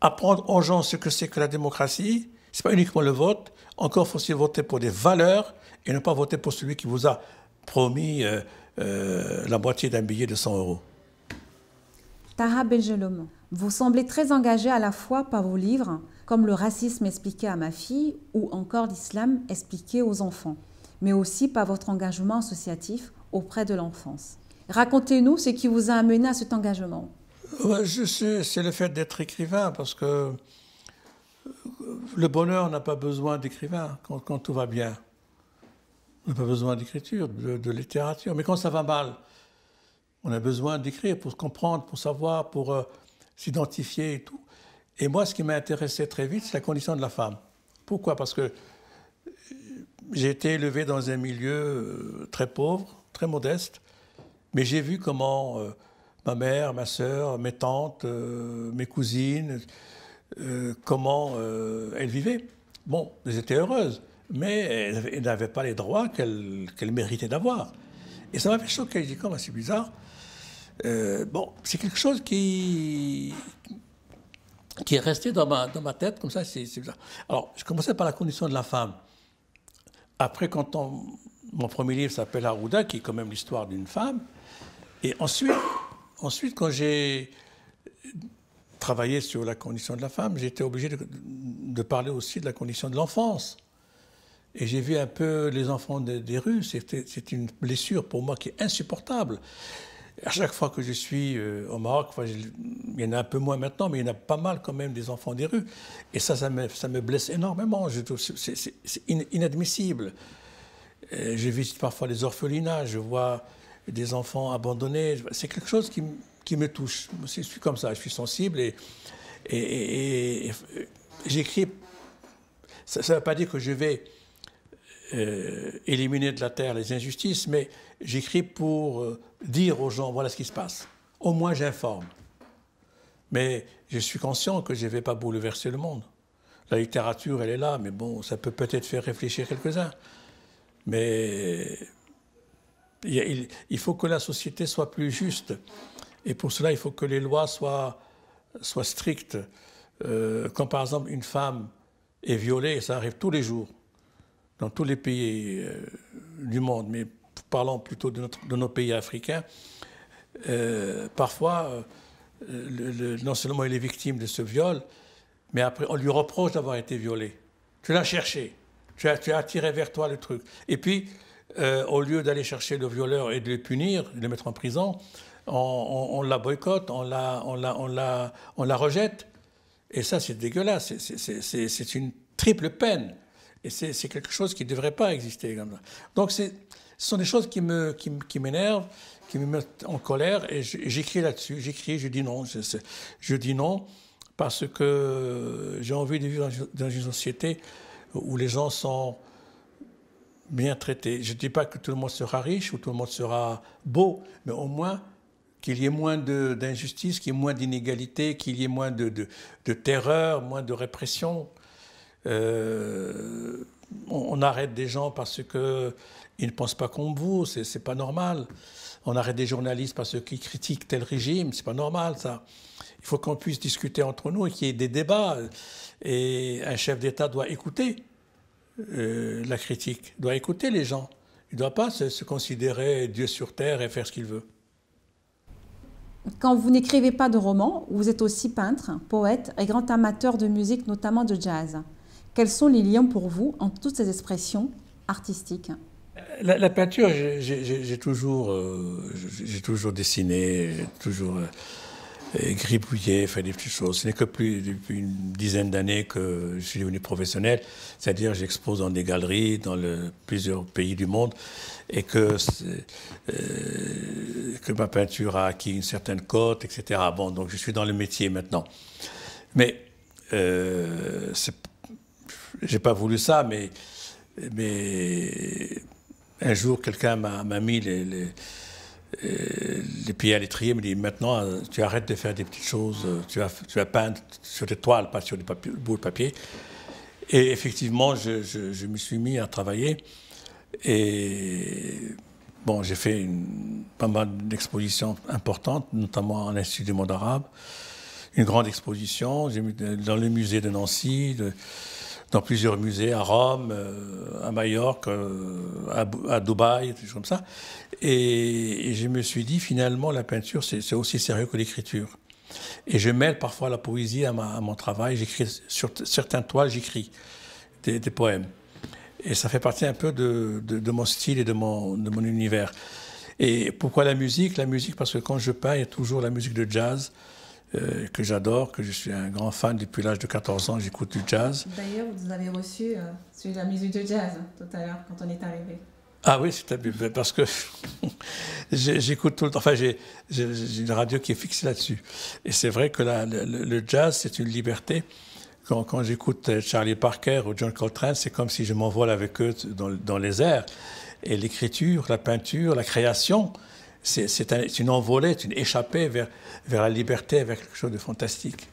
apprendre aux gens ce que c'est que la démocratie. Ce n'est pas uniquement le vote. Encore faut-il voter pour des valeurs et ne pas voter pour celui qui vous a promis euh, euh, la moitié d'un billet de 100 euros. Tara Benjelom, vous semblez très engagé à la fois par vos livres, comme Le racisme expliqué à ma fille ou encore L'islam expliqué aux enfants, mais aussi par votre engagement associatif auprès de l'enfance. Racontez-nous ce qui vous a amené à cet engagement. C'est le fait d'être écrivain, parce que euh, le bonheur n'a pas besoin d'écrivain quand, tout va bien. On n'a pas besoin d'écriture, de, littérature. Mais quand ça va mal, on a besoin d'écrire pour comprendre, pour savoir, pour euh, s'identifier et tout. Et moi, ce qui m'a intéressé très vite, c'est la condition de la femme. Pourquoi Parce que euh, j'ai été élevé dans un milieu très pauvre, très modeste. Mais j'ai vu comment euh, ma mère, ma sœur, mes tantes, euh, mes cousines, euh, comment elles vivaient. Bon, elles étaient heureuses, mais elles n'avaient pas les droits qu'elles méritaient d'avoir. Et ça m'a m'avait choqué. J'ai dit, comment c'est bizarre. bon, c'est quelque chose qui, qui est resté dans ma, dans ma tête, comme ça, c'est bizarre. Alors, je commençais par la condition de la femme. Après, quand mon premier livre s'appelle Arruda, qui est quand même l'histoire d'une femme, et ensuite, ensuite quand j'ai travaillé sur la condition de la femme, j'étais obligé de, de, parler aussi de la condition de l'enfance. Et j'ai vu un peu les enfants des rues, c'est une blessure pour moi qui est insupportable. À chaque fois que je suis euh, au Maroc, il y en a un peu moins maintenant, mais il y en a pas mal quand même des enfants des rues. Et ça, ça me, ça me blesse énormément. C'est inadmissible. Euh, je visite parfois les orphelinats, je vois des enfants abandonnés. C'est quelque chose qui, qui, me touche. Je suis comme ça, je suis sensible et, et, j'écris. Ça ne veut pas dire que je vais euh, éliminer de la terre les injustices, mais j'écris pour euh, dire aux gens voilà ce qui se passe. Au moins j'informe. Mais je suis conscient que je ne vais pas bouleverser le monde. La littérature, elle est là, mais bon, ça peut peut-être faire réfléchir quelques-uns. Mais il, faut que la société soit plus juste. Et pour cela, il faut que les lois soient, strictes. Euh, quand par exemple une femme est violée, et ça arrive tous les jours, dans tous les pays euh, du monde, mais parlons plutôt de, nos pays africains, euh, parfois, non seulement elle est victime de ce viol, mais après on lui reproche d'avoir été violée. Tu l'as cherché, tu as attiré vers toi le truc. Et puis, euh, au lieu d'aller chercher le violeur et de le punir, de le mettre en prison, on, la boycotte, on la, rejette. Et ça, c'est dégueulasse. C'est une triple peine. Et c'est quelque chose qui ne devrait pas exister Donc, ce sont des choses qui m'énervent, qui, qui, qui me mettent en colère, et j'écris là-dessus. J'écris, je dis non. je, dis non parce que j'ai envie de vivre dans une société où les gens sont bien traité. Je ne dis pas que tout le monde sera riche ou tout le monde sera beau, mais au moins qu'il y ait moins d'injustice, qu'il y ait moins d'inégalité, qu'il y ait moins de, de, de, terreur, moins de répression. Euh, on, arrête des gens parce qu'ils ne pensent pas comme vous, c'est pas normal. On arrête des journalistes parce qu'ils critiquent tel régime, c'est pas normal ça. Il faut qu'on puisse discuter entre nous et qu'il y ait des débats. Et un chef d'État doit écouter euh, la critique, doit écouter les gens. Il ne doit pas se, considérer Dieu sur terre et faire ce qu'il veut. Quand vous n'écrivez pas de romans, vous êtes aussi peintre, poète et grand amateur de musique, notamment de jazz. Quels sont les liens pour vous entre toutes ces expressions artistiques la, peinture, j'ai toujours, euh, j'ai toujours dessiné, toujours. Euh, gribouiller, faire des petites choses. Ce n'est que depuis une dizaine d'années que je suis devenu professionnel, c'est-à-dire j'expose dans des galeries dans le, plusieurs pays du monde et que, euh, que ma peinture a acquis une certaine cote, etc. Bon, donc je suis dans le métier maintenant. Mais euh, j'ai pas voulu ça, mais, mais un jour quelqu'un m'a mis les les pieds à l'étrier me dit maintenant tu arrêtes de faire des petites choses, euh, tu vas, tu vas peindre sur des toiles, pas sur des bouts de papier. Et effectivement, je, je, me suis mis à travailler. Et bon, j'ai fait une, pas mal d'expositions importantes, notamment à l'Institut du monde arabe. Une grande exposition, j'ai mis dans le musée de Nancy dans plusieurs musées, à Rome, euh, à Majorque, euh, à, Dubaï, et tout ça. Et, je me suis dit, finalement, la peinture, c'est aussi sérieux que l'écriture. Et je mêle parfois la poésie à, mon travail. J'écris sur certains toiles, j'écris des, poèmes. Et ça fait partie un peu de, mon style et de mon, de mon univers. Et pourquoi la musique La musique parce que quand je peins, il y a toujours la musique de jazz, euh, que j'adore, que je suis un grand fan depuis l'âge de 14 ans, j'écoute du jazz. D'ailleurs, vous avez reçu sur euh, la musique de jazz hein, tout à l'heure quand on est arrivé. Ah oui, c'était parce que j'écoute tout le temps. Enfin, j'ai une radio qui est fixée là-dessus. Et c'est vrai que le, jazz, c'est une liberté. Quand, j'écoute euh, Charlie Parker ou John Coltrane, c'est comme si je m'envole avec eux dans les airs. Et l'écriture, la peinture, la création, c'est une envolée, une échappée vers, la liberté, vers quelque chose de fantastique.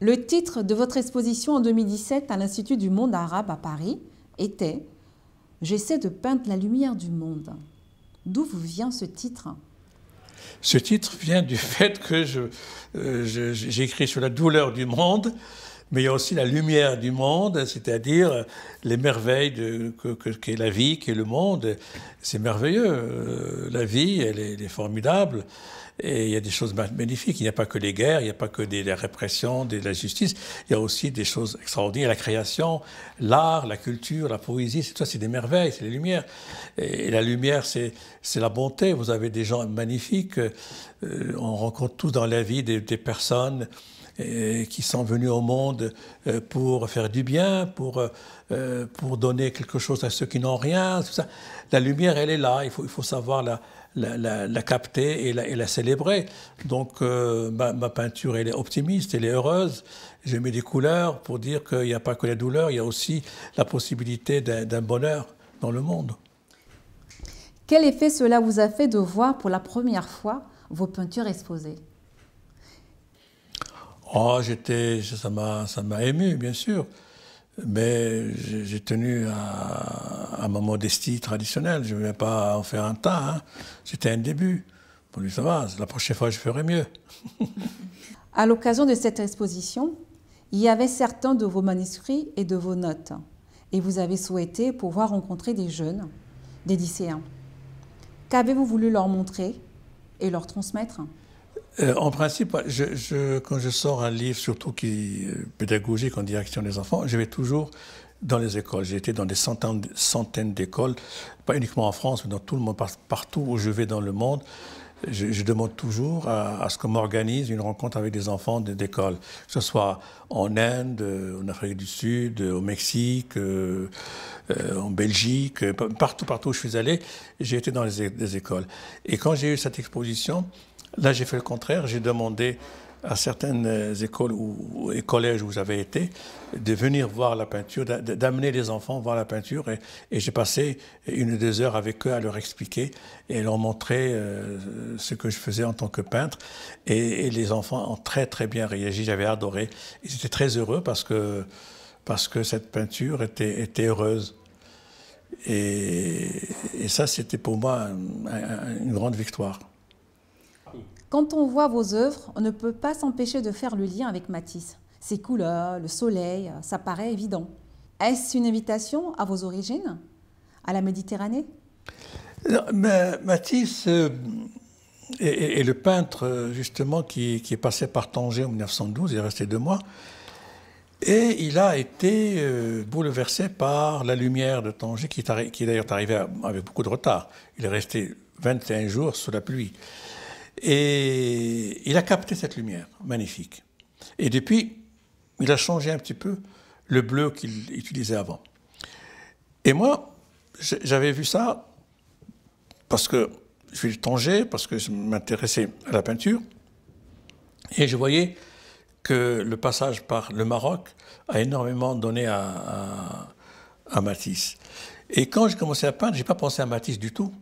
Le titre de votre exposition en 2017 à l'Institut du monde arabe à Paris était J'essaie de peindre la lumière du monde. D'où vous vient ce titre Ce titre vient du fait que euh, j'écris sur la douleur du monde mais il y a aussi la lumière du monde, c'est-à-dire les merveilles de, qu'est la vie, qu'est le monde. C'est merveilleux. Euh, la vie, elle est, formidable. Et il y a des choses magnifiques. Il n'y a pas que les guerres, il n'y a pas que des, répressions, de la justice. Il y a aussi des choses extraordinaires. La création, l'art, la culture, la poésie, c'est ça, c'est des merveilles, c'est les lumières. Et, la lumière, c'est, la bonté. Vous avez des gens magnifiques. Euh, on rencontre tous dans la vie des, des personnes qui sont venus au monde euh, pour faire du bien, pour, euh, euh, pour donner quelque chose à ceux qui n'ont rien. Tout ça. La lumière, elle est là, il faut, il faut savoir la, la, capter et la, et la, célébrer. Donc ma, ma, peinture, elle est optimiste, elle est heureuse. J'ai mis des couleurs pour dire qu'il n'y a pas que la douleur, il y a aussi la possibilité d'un bonheur dans le monde. Quel effet cela vous a fait de voir pour la première fois vos peintures exposées Oh, j'étais, ça m'a, ça ému, bien sûr. Mais j'ai tenu à, à, ma modestie traditionnelle. Je ne vais pas en faire un tas. Hein. C'était un début. Pour lui, ça va. La prochaine fois, je ferai mieux. à l'occasion de cette exposition, il y avait certains de vos manuscrits et de vos notes. Et vous avez souhaité pouvoir rencontrer des jeunes, des lycéens. Qu'avez-vous voulu leur montrer et leur transmettre euh, en principe, je, je, quand je sors un livre, surtout qui est euh, pédagogique en direction des enfants, je vais toujours dans les écoles. J'ai été dans des centaines, centaines d'écoles, pas uniquement en France, mais dans tout le monde, partout où je vais dans le monde. Je, je demande toujours à, ce qu'on m'organise une rencontre avec des enfants d'école, que ce soit en Inde, euh, en Afrique du Sud, au Mexique, en Belgique, partout, partout où je suis allé, j'ai été dans les, les écoles. Et quand j'ai eu cette exposition, Là, j'ai fait le contraire. J'ai demandé à certaines écoles ou, et collèges où j'avais été de venir voir la peinture, d'amener les enfants voir la peinture. Et, j'ai passé une ou deux heures avec eux à leur expliquer et leur montrer euh, ce que je faisais en tant que peintre. Et, les enfants ont très très bien réagi. J'avais adoré. Ils étaient très heureux parce que, parce que cette peinture était, heureuse. Et, ça, c'était pour moi une grande victoire. Quand on voit vos œuvres, on ne peut pas s'empêcher de faire le lien avec Matisse. Ses couleurs, le soleil, ça paraît évident. Est-ce une invitation à vos origines, à la Méditerranée Matisse euh, est, le peintre justement qui, est passé par Tanger en 1912, il est resté deux mois, et il a été euh, bouleversé par la lumière de Tanger qui, est d'ailleurs est arrivée avec beaucoup de retard. Il est resté 21 jours sous la pluie. Et il a capté cette lumière magnifique. Et depuis, il a changé un petit peu le bleu qu'il utilisait avant. Et moi, j'avais vu ça parce que je suis tonger, parce que je m'intéressais à la peinture, et je voyais que le passage par le Maroc a énormément donné à, Matisse. Et quand j'ai commencé à peindre, je n'ai pas pensé à Matisse du tout.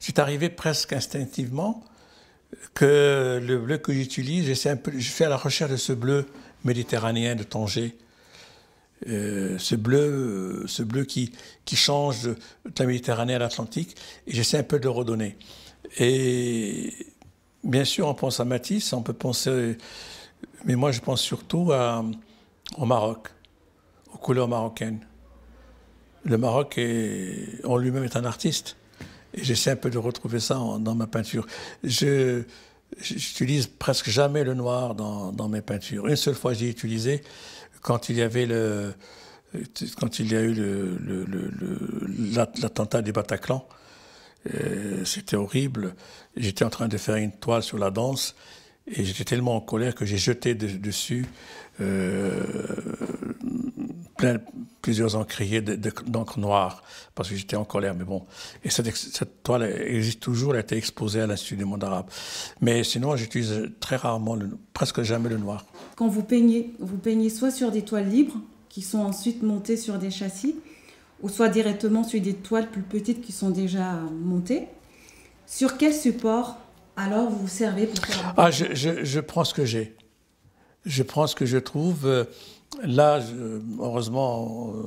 C'est arrivé presque instinctivement que le bleu que j'utilise, je fais la recherche de ce bleu méditerranéen de Tanger. Euh, ce bleu, euh, ce bleu qui, change de, la Méditerranée à l'Atlantique, et j'essaie un peu de le redonner. Et bien sûr, on pense à Matisse, on peut penser, mais moi je pense surtout au Maroc, aux couleurs marocaines. Le Maroc en lui-même est un artiste j'essaie un peu de retrouver ça dans ma peinture. Je j'utilise presque jamais le noir dans, mes peintures. Une seule fois, j'ai utilisé quand il y avait le quand il y a eu l'attentat des Bataclan. Euh, c'était horrible. J'étais en train de faire une toile sur la danse et j'étais tellement en colère que j'ai jeté dessus euh, plein plein, plusieurs encriers d'encre noire parce que j'étais en colère. Mais bon, et cette, toile elle existe toujours, elle a été exposée à l'Institut du monde arabe. Mais sinon, j'utilise très rarement, le, presque jamais le noir. Quand vous peignez, vous peignez soit sur des toiles libres qui sont ensuite montées sur des châssis, ou soit directement sur des toiles plus petites qui sont déjà montées. Sur quel support alors vous, vous servez pour faire ah, je, prends ce que j'ai. Je prends ce que je trouve. Euh, là, heureusement, euh,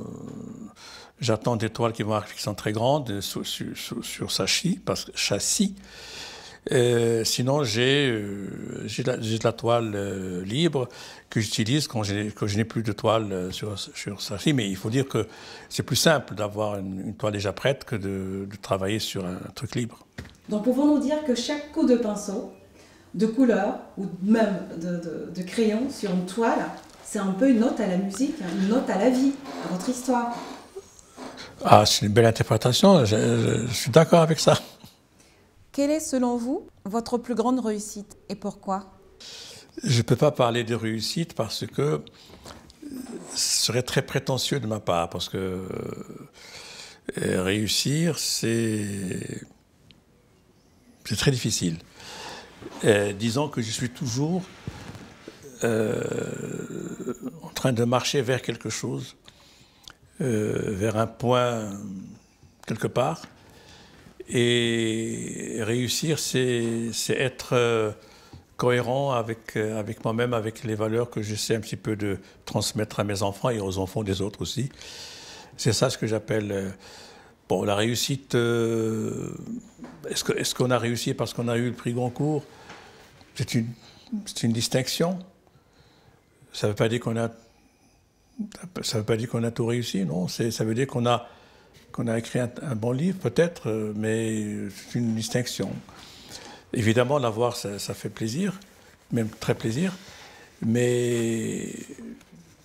j'attends des toiles qui, vont, qui sont très grandes sur, sur, sur sa parce, châssis. sinon, euh, j'ai de, la toile euh, libre que j'utilise quand, je n'ai plus de toile sur, sur Sachi. Mais il faut dire que c'est plus simple d'avoir une, toile déjà prête que de, travailler sur un, truc libre. Donc, pouvons-nous dire que chaque coup de pinceau, de couleur ou même de crayon sur une toile c'est un peu une note à la musique, hein, une note à la vie, à votre histoire. Ah, c'est une belle interprétation, je, suis d'accord avec ça. Quelle est, selon vous, votre plus grande réussite et pourquoi Je ne peux pas parler de réussite parce que ce serait très prétentieux de ma part, parce que euh, réussir, c'est très difficile. Euh, disons que je suis toujours euh, de marcher vers quelque chose, euh, vers un point quelque part. Et réussir, c'est être euh, cohérent avec, euh, avec moi-même, avec les valeurs que j'essaie un petit peu de transmettre à mes enfants et aux enfants des autres aussi. C'est ça ce que j'appelle bon, la réussite. Est-ce qu'on est a réussi parce qu'on a eu le prix Goncourt C'est une, une distinction. Ça ne veut pas dire qu'on a ça ne veut pas dire qu'on a tout réussi, non. Ça veut dire qu'on a, qu'on a écrit un, bon livre, peut-être, euh, mais c'est une distinction. Évidemment, l'avoir, ça, fait plaisir, même très plaisir. Mais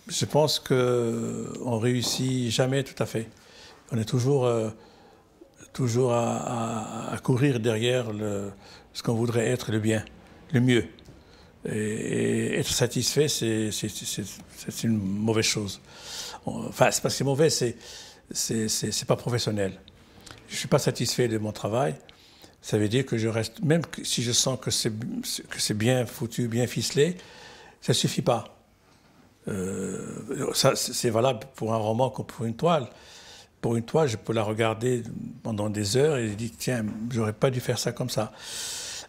je pense qu'on réussit jamais tout à fait. On est toujours, euh, toujours à, à, courir derrière le, ce qu'on voudrait être le bien, le mieux. Et être satisfait, c'est une mauvaise chose. Enfin, c'est pas que c'est mauvais, c'est pas professionnel. Je suis pas satisfait de mon travail. Ça veut dire que je reste, même si je sens que c'est bien foutu, bien ficelé, ça suffit pas. Euh, c'est valable pour un roman comme pour une toile. Pour une toile, je peux la regarder pendant des heures et dire dis tiens, j'aurais pas dû faire ça comme ça.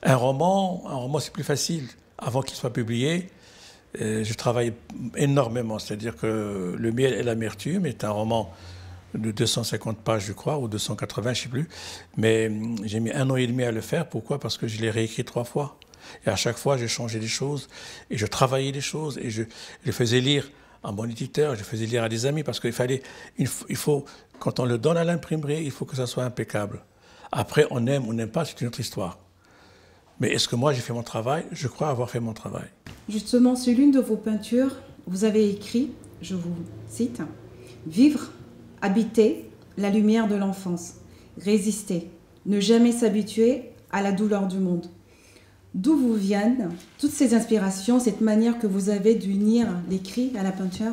Un roman, un roman, c'est plus facile avant qu'il soit publié, euh, je travaille énormément. C'est-à-dire que Le miel et l'amertume est un roman de 250 pages, je crois, ou 280, je ne sais plus. Mais hum, j'ai mis un an et demi à le faire. Pourquoi Parce que je l'ai réécrit trois fois. Et à chaque fois, j'ai changé des choses, et je travaillais des choses, et je, le faisais lire à mon éditeur, je faisais lire à des amis, parce qu'il fallait, il, faut, quand on le donne à l'imprimerie, il faut que ça soit impeccable. Après, on aime ou on n'aime pas, c'est une autre histoire. Mais est-ce que moi j'ai fait mon travail Je crois avoir fait mon travail. Justement, sur l'une de vos peintures, vous avez écrit, je vous cite, Vivre, habiter la lumière de l'enfance, résister, ne jamais s'habituer à la douleur du monde. D'où vous viennent toutes ces inspirations, cette manière que vous avez d'unir l'écrit à la peinture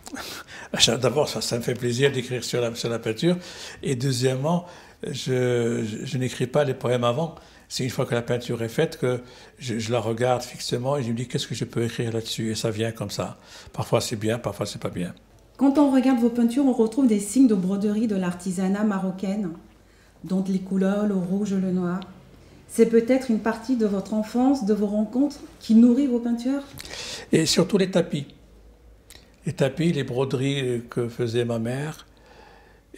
ah, D'abord, ça, ça, me fait plaisir d'écrire sur la, sur la peinture. Et deuxièmement, je n'écris pas les poèmes avant c'est une fois que la peinture est faite que je, la regarde fixement et je me dis qu'est-ce que je peux écrire là-dessus. Et ça vient comme ça. Parfois c'est bien, parfois c'est pas bien. Quand on regarde vos peintures, on retrouve des signes de broderie de l'artisanat marocaine, dont les couleurs, le rouge, le noir. C'est peut-être une partie de votre enfance, de vos rencontres qui nourrit vos peintures Et surtout les tapis. Les tapis, les broderies que faisait ma mère,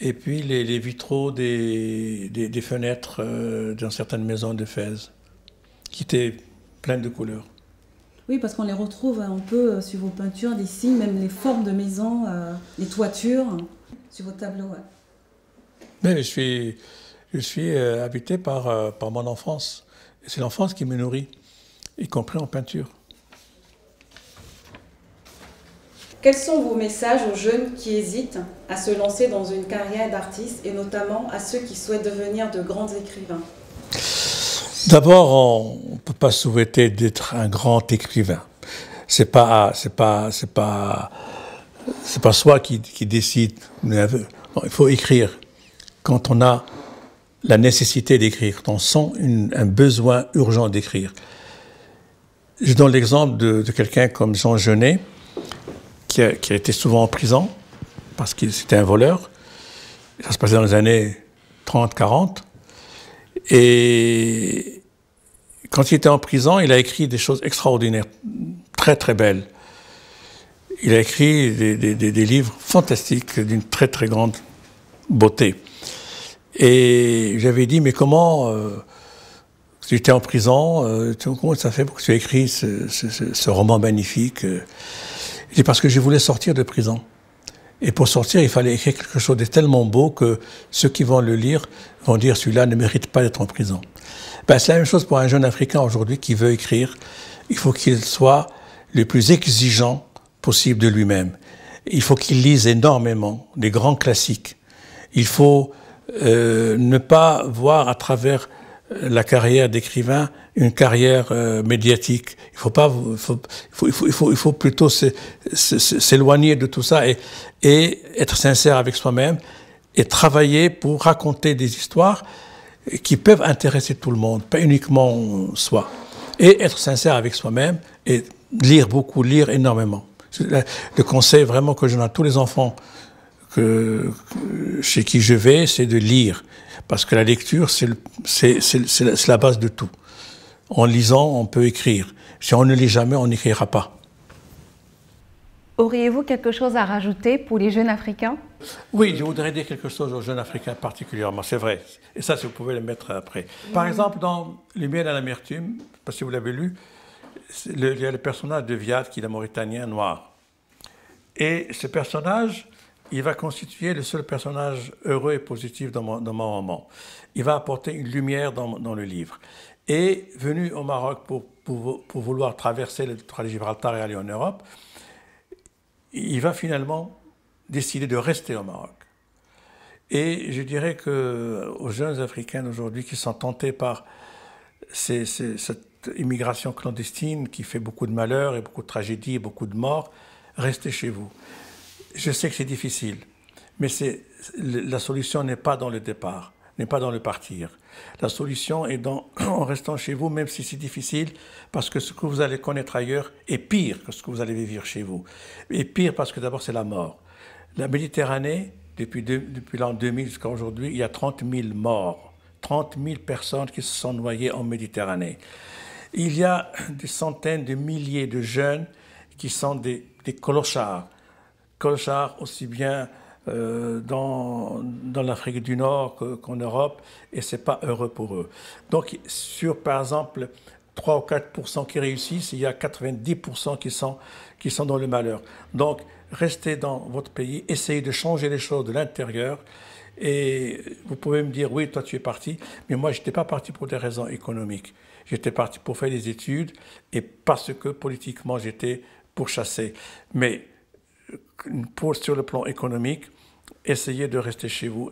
et puis les, vitraux des, des, fenêtres euh, d'une certaine certaines maisons de Fès, qui étaient pleines de couleurs. Oui, parce qu'on les retrouve un hein, peu euh, sur vos peintures, d'ici, même les formes de maisons, euh, les toitures, sur vos tableaux. Mais je suis, je suis habité par, par mon enfance. C'est l'enfance qui me nourrit, y compris en peinture. Quels sont vos messages aux jeunes qui hésitent à se lancer dans une carrière d'artiste et notamment à ceux qui souhaitent devenir de grands écrivains D'abord, on ne peut pas souhaiter d'être un grand écrivain. C'est pas, c'est pas, c'est pas, pas soi qui, décide. Euh, il faut écrire quand on a la nécessité d'écrire, quand on sent un besoin urgent d'écrire. Je donne l'exemple de, de quelqu'un comme Jean Genet qui a, été souvent en prison parce qu'il c'était un voleur. Ça se passait dans les années 30, 40. Et quand il était en prison, il a écrit des choses extraordinaires, très très belles. Il a écrit des, livres fantastiques d'une très très grande beauté. Et j'avais dit, mais comment, euh, tu étais en prison, euh, comment ça fait pour que tu aies écrit ce, roman magnifique euh, c'est parce que je voulais sortir de prison. Et pour sortir, il fallait écrire quelque chose de tellement beau que ceux qui vont le lire vont dire celui-là ne mérite pas d'être en prison. Ben, c'est la même chose pour un jeune Africain aujourd'hui qui veut écrire. Il faut qu'il soit le plus exigeant possible de lui-même. Il faut qu'il lise énormément des grands classiques. Il faut euh, ne pas voir à travers euh, la carrière d'écrivain une carrière euh, médiatique. Il faut pas, il faut, plutôt s'éloigner de tout ça et, être sincère avec soi-même et travailler pour raconter des histoires qui peuvent intéresser tout le monde, pas uniquement soi. Et être sincère avec soi-même et lire beaucoup, lire énormément. Le conseil vraiment que je donne à tous les enfants que, chez qui je vais, c'est de lire. Parce que la lecture, c'est la base de tout. En lisant, on peut écrire. Si on ne lit jamais, on n'écrira pas. Auriez-vous quelque chose à rajouter pour les jeunes Africains Oui, je voudrais dire quelque chose aux jeunes Africains particulièrement, c'est vrai. Et ça, si vous pouvez le mettre après. Par exemple, dans Lumière miel à l'amertume, parce ne si vous l'avez lu, il y a le personnage de Viad, qui est un Mauritanien noir. Et ce personnage, il va constituer le seul personnage heureux et positif dans mon, dans roman. Il va apporter une lumière dans le livre et venu au Maroc pour, vouloir traverser le de Gibraltar et aller en Europe, il va finalement décider de rester au Maroc. Et je dirais que euh, aux jeunes Africains aujourd'hui qui sont tentés par cette immigration clandestine qui fait beaucoup de malheurs et beaucoup de tragédies et beaucoup de morts, restez chez vous. Je sais que c'est difficile, mais la solution n'est pas dans le départ, n'est pas dans le partir. La solution est en restant chez vous, même si c'est difficile, parce que ce que vous allez connaître ailleurs est pire que ce que vous allez vivre chez vous. Et pire parce que d'abord, c'est la mort. La Méditerranée, depuis, l'an 2000 jusqu'à aujourd'hui, il y a 30 000 morts, 30 000 personnes qui se sont noyées en Méditerranée. Il y a des centaines de milliers de jeunes qui sont des, des colochards. Colochards aussi bien euh, dans, dans l'Afrique du Nord qu'en Europe, et ce n'est pas heureux pour eux. Donc, sur, par exemple, 3 ou 4 qui réussissent, il y a 90 qui sont, qui sont dans le malheur. Donc, restez dans votre pays, essayez de changer les choses de l'intérieur. Et vous pouvez me dire, oui, toi tu es parti, mais moi je n'étais pas parti pour des raisons économiques. J'étais parti pour faire des études et parce que politiquement j'étais pourchassé. Mais pour, sur le plan économique, essayez de rester chez vous,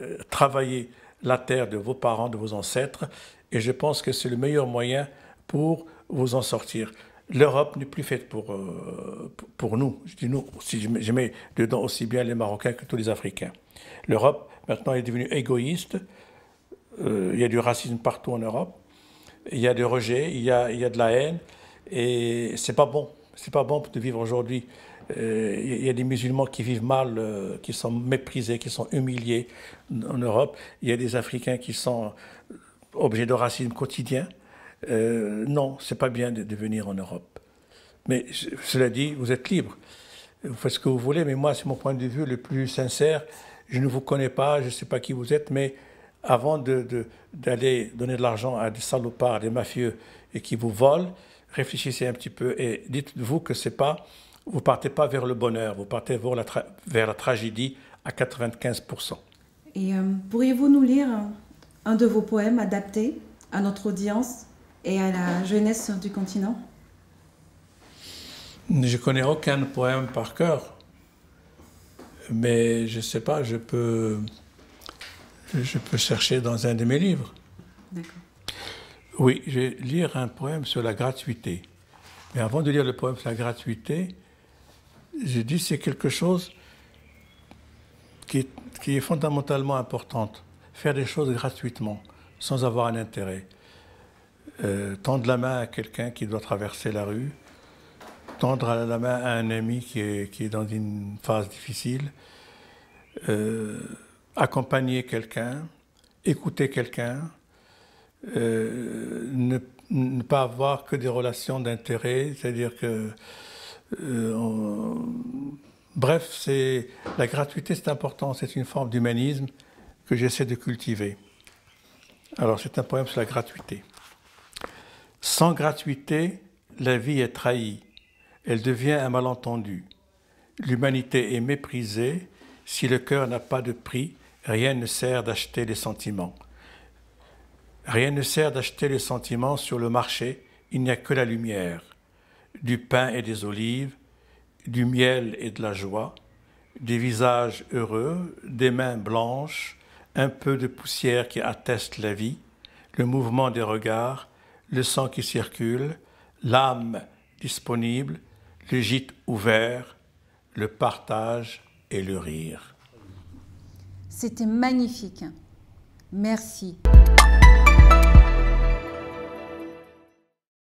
euh, travaillez la terre de vos parents, de vos ancêtres, et je pense que c'est le meilleur moyen pour vous en sortir. L'Europe n'est plus faite pour, euh, pour nous. Je dis nous, si je mets dedans aussi bien les Marocains que tous les Africains. L'Europe, maintenant, est devenue égoïste. Euh, il y a du racisme partout en Europe. Il y a du rejet, il y a, de la haine. Et c'est pas bon. C'est pas bon de vivre aujourd'hui il euh, y a des musulmans qui vivent mal, euh, qui sont méprisés, qui sont humiliés en Europe. Il y a des Africains qui sont euh, objets de racisme quotidien. Euh, non, c'est pas bien de, venir en Europe. Mais cela dit, vous êtes libre. Vous faites ce que vous voulez, mais moi, c'est mon point de vue le plus sincère. Je ne vous connais pas, je ne sais pas qui vous êtes, mais avant d'aller donner de l'argent à des salopards, des mafieux et qui vous volent, réfléchissez un petit peu et dites-vous que c'est pas vous partez pas vers le bonheur, vous partez vers la, vers la tragédie à 95%. Et euh, pourriez-vous nous lire un de vos poèmes adaptés à notre audience et à la jeunesse du continent Je connais aucun poème par cœur, mais je sais pas, je peux, je peux chercher dans un de mes livres. D'accord. Oui, je vais lire un poème sur la gratuité. Mais avant de lire le poème sur la gratuité, j'ai dit c'est quelque chose qui est, qui est, fondamentalement importante. Faire des choses gratuitement, sans avoir un intérêt. Euh, tendre la main à quelqu'un qui doit traverser la rue, tendre la main à un ami qui est, qui est dans une phase difficile, euh, accompagner quelqu'un, écouter quelqu'un, euh, ne, pas avoir que des relations d'intérêt, c'est-à-dire que euh, Bref, c'est la gratuité, c'est important. C'est une forme d'humanisme que j'essaie de cultiver. Alors, c'est un poème sur la gratuité. Sans gratuité, la vie est trahie. Elle devient un malentendu. L'humanité est méprisée. Si le cœur n'a pas de prix, rien ne sert d'acheter les sentiments. Rien ne sert d'acheter les sentiments sur le marché. Il n'y a que la lumière du pain et des olives, du miel et de la joie, des visages heureux, des mains blanches, un peu de poussière qui atteste la vie, le mouvement des regards, le sang qui circule, l'âme disponible, le gîte ouvert, le partage et le rire. C'était magnifique. Merci.